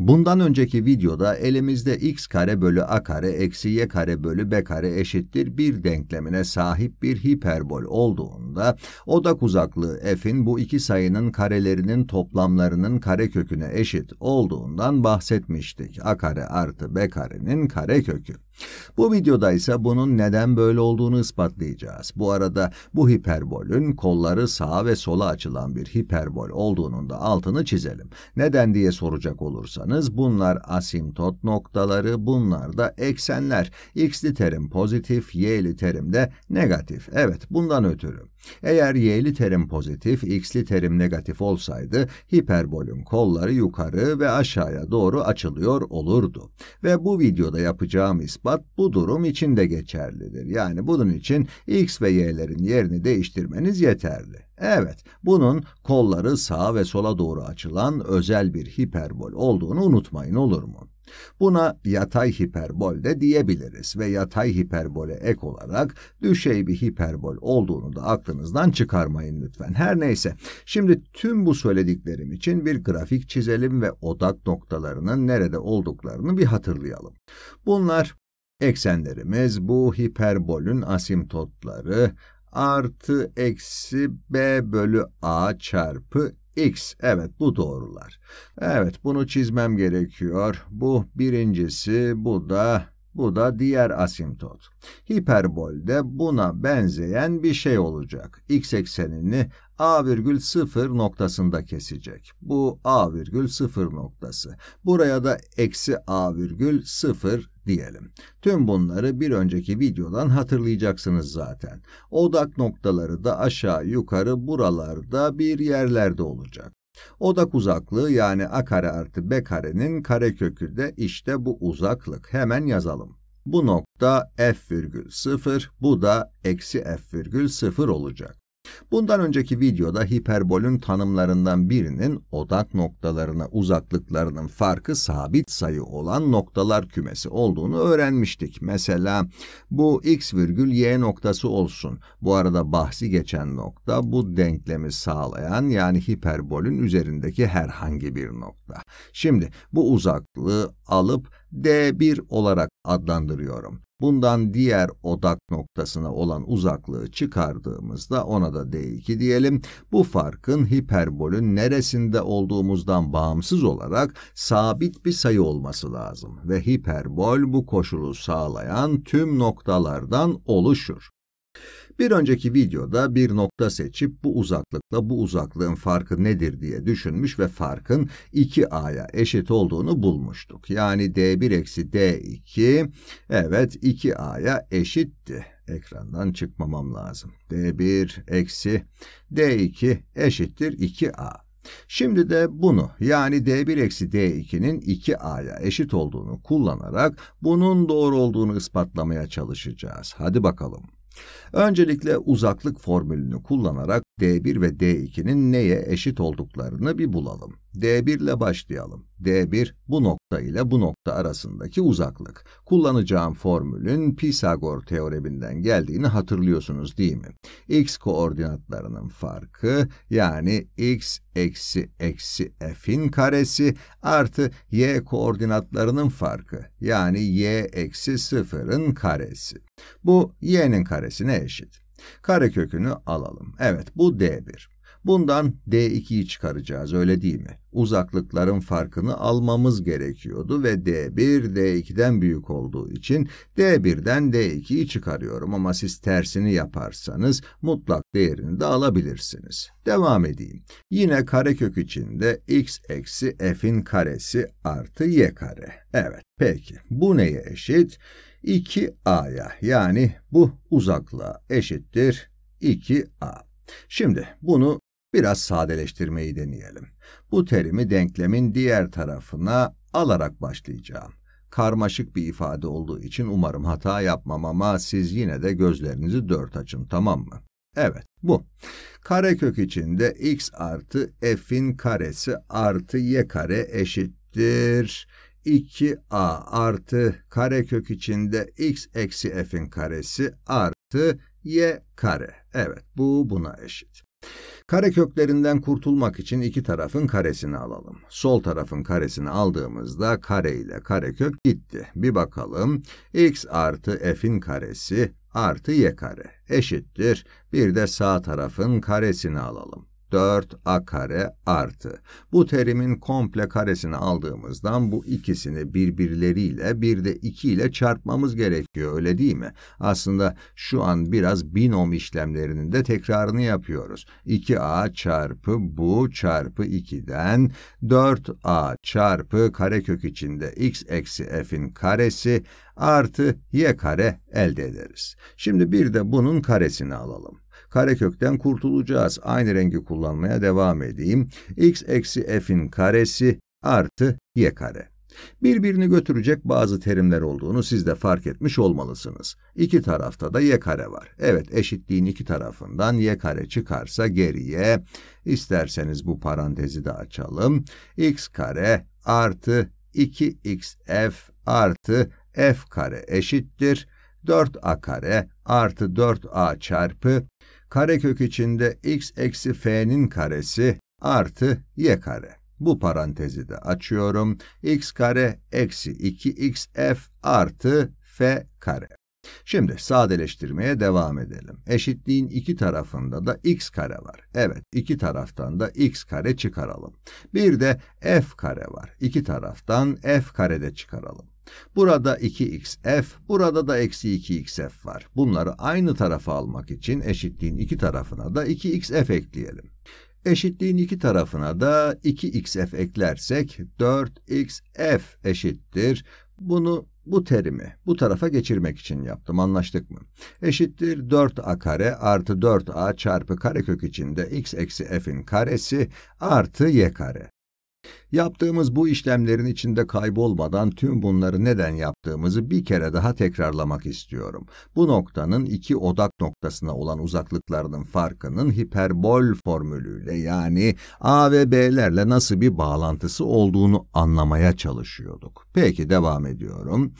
Bundan önceki videoda elimizde x kare bölü a kare eksi y kare bölü b kare eşittir bir denklemine sahip bir hiperbol olduğunda odak uzaklığı f'in bu iki sayının karelerinin toplamlarının kareköküne eşit olduğundan bahsetmiştik. a kare artı b karenin karekökü. Bu videoda ise bunun neden böyle olduğunu ispatlayacağız. Bu arada bu hiperbolün kolları sağa ve sola açılan bir hiperbol olduğunun da altını çizelim. Neden diye soracak olursanız bunlar asimtot noktaları, bunlar da eksenler. X'li terim pozitif, Y'li terim de negatif. Evet, bundan ötürü. Eğer Y'li terim pozitif, X'li terim negatif olsaydı hiperbolün kolları yukarı ve aşağıya doğru açılıyor olurdu. Ve bu videoda yapacağım ispat sıfat bu durum için de geçerlidir. Yani bunun için x ve y'lerin yerini değiştirmeniz yeterli. Evet, bunun kolları sağa ve sola doğru açılan özel bir hiperbol olduğunu unutmayın olur mu? Buna yatay hiperbol de diyebiliriz ve yatay hiperbole ek olarak düşey bir hiperbol olduğunu da aklınızdan çıkarmayın lütfen. Her neyse, şimdi tüm bu söylediklerim için bir grafik çizelim ve odak noktalarının nerede olduklarını bir hatırlayalım. Bunlar Eksenlerimiz bu hiperbolün asimtotları artı eksi b bölü a çarpı x. Evet bu doğrular. Evet bunu çizmem gerekiyor. Bu birincisi bu da bu da diğer asimtot. Hiperbolde buna benzeyen bir şey olacak. X eksenini a virgül 0 noktasında kesecek. Bu a virgül 0 noktası. Buraya da eksi a virgül 0 diyelim. Tüm bunları bir önceki videodan hatırlayacaksınız zaten. Odak noktaları da aşağı yukarı buralarda bir yerlerde olacak. Odak uzaklığı yani a kare artı b karenin karekökü de işte bu uzaklık. Hemen yazalım. Bu nokta f virgül 0, bu da eksi f virgül 0 olacak. Bundan önceki videoda hiperbolün tanımlarından birinin odak noktalarına uzaklıklarının farkı sabit sayı olan noktalar kümesi olduğunu öğrenmiştik. Mesela bu x virgül y noktası olsun. Bu arada bahsi geçen nokta bu denklemi sağlayan yani hiperbolün üzerindeki herhangi bir nokta. Şimdi bu uzaklığı alıp D1 olarak adlandırıyorum. Bundan diğer odak noktasına olan uzaklığı çıkardığımızda ona da D2 diyelim. Bu farkın hiperbolün neresinde olduğumuzdan bağımsız olarak sabit bir sayı olması lazım ve hiperbol bu koşulu sağlayan tüm noktalardan oluşur. Bir önceki videoda bir nokta seçip bu uzaklıkla bu uzaklığın farkı nedir diye düşünmüş ve farkın 2a'ya eşit olduğunu bulmuştuk. Yani d1 eksi d2 evet 2a'ya eşitti. Ekrandan çıkmamam lazım. d1 eksi d2 eşittir 2a. Şimdi de bunu yani d1 eksi d2'nin 2a'ya eşit olduğunu kullanarak bunun doğru olduğunu ispatlamaya çalışacağız. Hadi bakalım. Öncelikle uzaklık formülünü kullanarak D1 ve D2'nin neye eşit olduklarını bir bulalım. D1 ile başlayalım. D1 bu nokta ile bu nokta arasındaki uzaklık. Kullanacağım formülün Pisagor teoreminden geldiğini hatırlıyorsunuz değil mi? X koordinatlarının farkı yani x eksi eksi f'in karesi artı y koordinatlarının farkı yani y eksi sıfırın karesi. Bu y'nin karesine eşit. Karekökünü alalım. Evet bu D1. Bundan D2'yi çıkaracağız öyle değil mi? Uzaklıkların farkını almamız gerekiyordu ve D1 D2'den büyük olduğu için D1'den D2'yi çıkarıyorum ama siz tersini yaparsanız mutlak değerini de alabilirsiniz. Devam edeyim. Yine karekök içinde x eksi f'in karesi artı y kare. Evet peki bu neye eşit? 2a'ya yani bu uzaklığa eşittir 2a. Şimdi bunu Biraz sadeleştirmeyi deneyelim. Bu terimi denklemin diğer tarafına alarak başlayacağım. Karmaşık bir ifade olduğu için umarım hata yapmam ama siz yine de gözlerinizi dört açın tamam mı? Evet bu. Karekök içinde x artı f'in karesi artı y kare eşittir. 2a artı karekök içinde x eksi f'in karesi artı y kare. Evet bu buna eşit. Kare köklerinden kurtulmak için iki tarafın karesini alalım. Sol tarafın karesini aldığımızda kare ile karekök gitti. Bir bakalım. x artı f'in karesi artı y kare eşittir. Bir de sağ tarafın karesini alalım. 4a kare artı. Bu terimin komple karesini aldığımızdan bu ikisini birbirleriyle bir de 2 ile çarpmamız gerekiyor öyle değil mi? Aslında şu an biraz binom işlemlerinin de tekrarını yapıyoruz. 2a çarpı bu çarpı 2'den 4a çarpı karekök içinde x eksi f'in karesi artı y kare elde ederiz. Şimdi bir de bunun karesini alalım. Karekökten kurtulacağız. Aynı rengi kullanmaya devam edeyim. x eksi f'in karesi artı y kare. Birbirini götürecek bazı terimler olduğunu siz de fark etmiş olmalısınız. İki tarafta da y kare var. Evet eşitliğin iki tarafından y kare çıkarsa geriye isterseniz bu parantezi de açalım. x kare artı 2xf artı f kare eşittir. 4a kare artı 4a çarpı karekök içinde x eksi f'nin karesi artı y kare. Bu parantezi de açıyorum. x kare eksi 2xf artı f kare. Şimdi sadeleştirmeye devam edelim. Eşitliğin iki tarafında da x kare var. Evet, iki taraftan da x kare çıkaralım. Bir de f kare var. İki taraftan f kare de çıkaralım. Burada 2xf, burada da eksi 2xf var. Bunları aynı tarafa almak için eşitliğin iki tarafına da 2xf ekleyelim. Eşitliğin iki tarafına da 2xf eklersek 4xf eşittir. Bunu bu terimi bu tarafa geçirmek için yaptım anlaştık mı? Eşittir 4a kare artı 4a çarpı karekök içinde x eksi f'in karesi artı y kare. Yaptığımız bu işlemlerin içinde kaybolmadan tüm bunları neden yaptığımızı bir kere daha tekrarlamak istiyorum. Bu noktanın iki odak noktasına olan uzaklıklarının farkının hiperbol formülüyle yani A ve B'lerle nasıl bir bağlantısı olduğunu anlamaya çalışıyorduk. Peki devam ediyorum.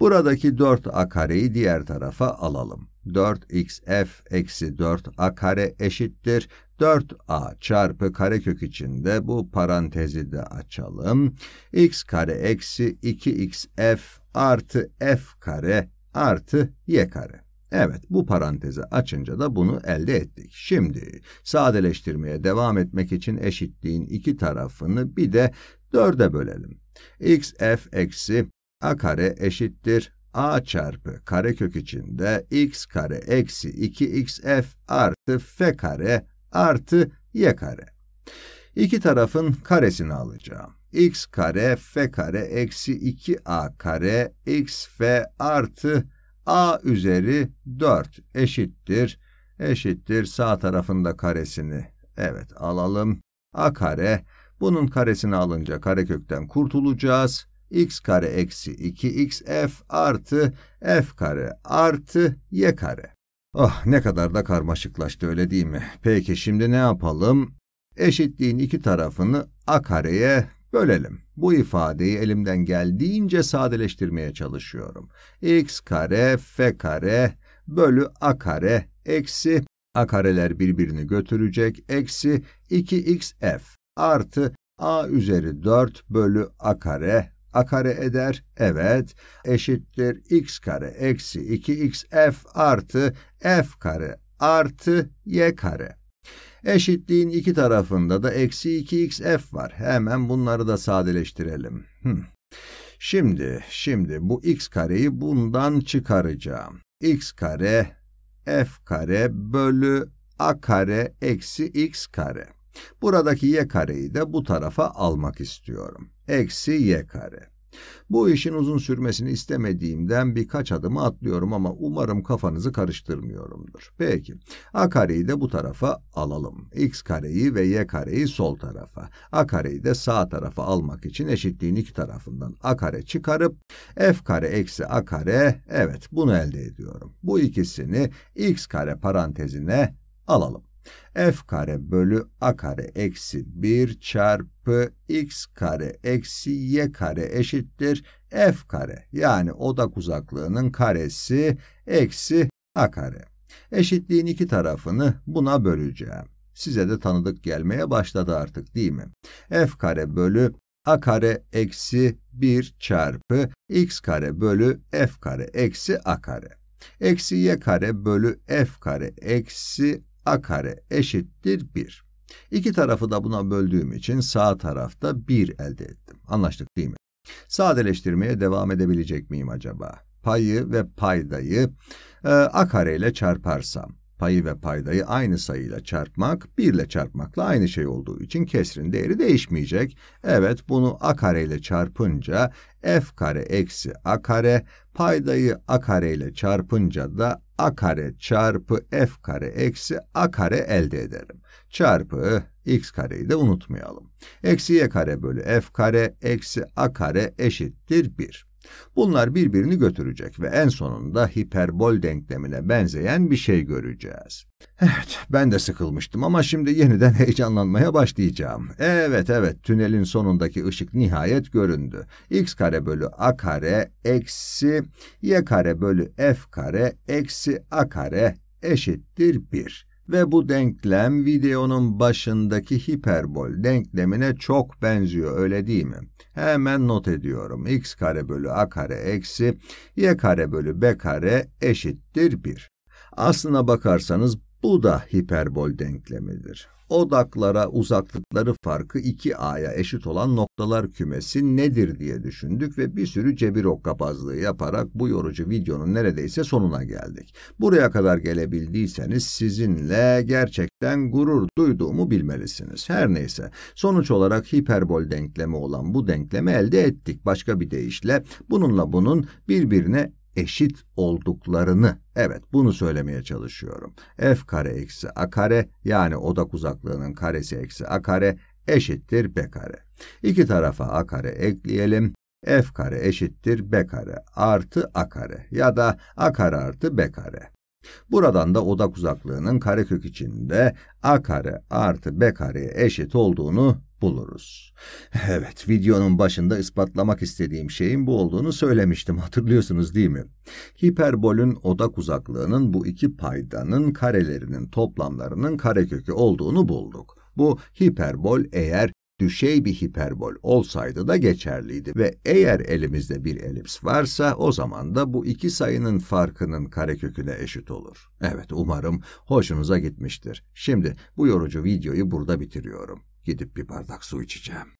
Buradaki 4A kareyi diğer tarafa alalım. 4xf eksi 4a kare eşittir. 4a çarpı karekök içinde bu parantezi de açalım. x kare eksi 2xf artı f kare artı y kare. Evet, bu parantezi açınca da bunu elde ettik. Şimdi sadeleştirmeye devam etmek için eşitliğin iki tarafını bir de 4'e bölelim. xf eksi a kare eşittir a çarpı karekök içinde x kare eksi 2xf artı f kare artı y kare. İki tarafın karesini alacağım. x kare f kare eksi 2a kare x f artı a üzeri 4 eşittir. Eşittir sağ tarafında karesini. Evet alalım. a kare bunun karesini alınca karekökten kurtulacağız x kare eksi 2 x f artı f kare artı y kare. Oh ne kadar da karmaşıklaştı öyle değil mi? Peki şimdi ne yapalım? Eşitliğin iki tarafını a kareye bölelim. Bu ifadeyi elimden geldiğince sadeleştirmeye çalışıyorum. x kare f kare bölü a kare eksi a kareler birbirini götürecek eksi 2xf artı a üzeri 4 bölü a kare a kare eder? Evet. Eşittir x kare eksi 2x f artı f kare artı y kare. Eşitliğin iki tarafında da eksi 2x f var. Hemen bunları da sadeleştirelim. Şimdi, şimdi bu x kareyi bundan çıkaracağım. x kare f kare bölü a kare eksi x kare. Buradaki y kareyi de bu tarafa almak istiyorum. Eksi y kare. Bu işin uzun sürmesini istemediğimden birkaç adımı atlıyorum ama umarım kafanızı karıştırmıyorumdur. Peki, a kareyi de bu tarafa alalım. x kareyi ve y kareyi sol tarafa. a kareyi de sağ tarafa almak için eşitliğin iki tarafından a kare çıkarıp f kare eksi a kare, evet bunu elde ediyorum. Bu ikisini x kare parantezine alalım f kare bölü a kare eksi 1 çarpı x kare eksi y kare eşittir f kare yani odak uzaklığının karesi eksi a kare. Eşitliğin iki tarafını buna böleceğim. Size de tanıdık gelmeye başladı artık değil mi? f kare bölü a kare eksi 1 çarpı x kare bölü f kare eksi a kare. Eksi y kare bölü f kare eksi a kare eşittir 1. İki tarafı da buna böldüğüm için sağ tarafta 1 elde ettim. Anlaştık değil mi? Sadeleştirmeye devam edebilecek miyim acaba? Payı ve paydayı e, a kare ile çarparsam, payı ve paydayı aynı sayıyla çarpmak, 1 ile çarpmakla aynı şey olduğu için kesrin değeri değişmeyecek. Evet, bunu a kare ile çarpınca f kare eksi a kare, paydayı a kare ile çarpınca da a kare çarpı f kare eksi a kare elde ederim. Çarpı x kareyi de unutmayalım. Eksi y kare bölü f kare eksi a kare eşittir 1. Bunlar birbirini götürecek ve en sonunda hiperbol denklemine benzeyen bir şey göreceğiz. Evet, ben de sıkılmıştım ama şimdi yeniden heyecanlanmaya başlayacağım. Evet evet, tünelin sonundaki ışık nihayet göründü. x kare bölü a kare eksi y kare bölü f kare eksi a kare eşittir 1 ve bu denklem videonun başındaki hiperbol denklemine çok benziyor öyle değil mi? Hemen not ediyorum. x kare bölü a kare eksi y kare bölü b kare eşittir 1. Aslına bakarsanız bu da hiperbol denklemidir odaklara uzaklıkları farkı 2A'ya eşit olan noktalar kümesi nedir diye düşündük ve bir sürü cebir okkapazlığı yaparak bu yorucu videonun neredeyse sonuna geldik. Buraya kadar gelebildiyseniz sizinle gerçekten gurur duyduğumu bilmelisiniz. Her neyse, sonuç olarak hiperbol denklemi olan bu denklemi elde ettik. Başka bir deyişle bununla bunun birbirine eşit olduklarını evet bunu söylemeye çalışıyorum. F kare eksi A kare yani odak uzaklığının karesi eksi A kare eşittir B kare. İki tarafa A kare ekleyelim. F kare eşittir B kare artı A kare ya da A kare artı B kare. Buradan da odak uzaklığının karekök içinde a kare artı b kareye eşit olduğunu buluruz. Evet, videonun başında ispatlamak istediğim şeyin bu olduğunu söylemiştim, hatırlıyorsunuz değil mi? Hiperbolün odak uzaklığının bu iki paydanın karelerinin toplamlarının karekökü olduğunu bulduk. Bu hiperbol eğer düşey bir hiperbol olsaydı da geçerliydi ve eğer elimizde bir elips varsa o zaman da bu iki sayının farkının kareköküne eşit olur. Evet umarım hoşunuza gitmiştir. Şimdi bu yorucu videoyu burada bitiriyorum. Gidip bir bardak su içeceğim.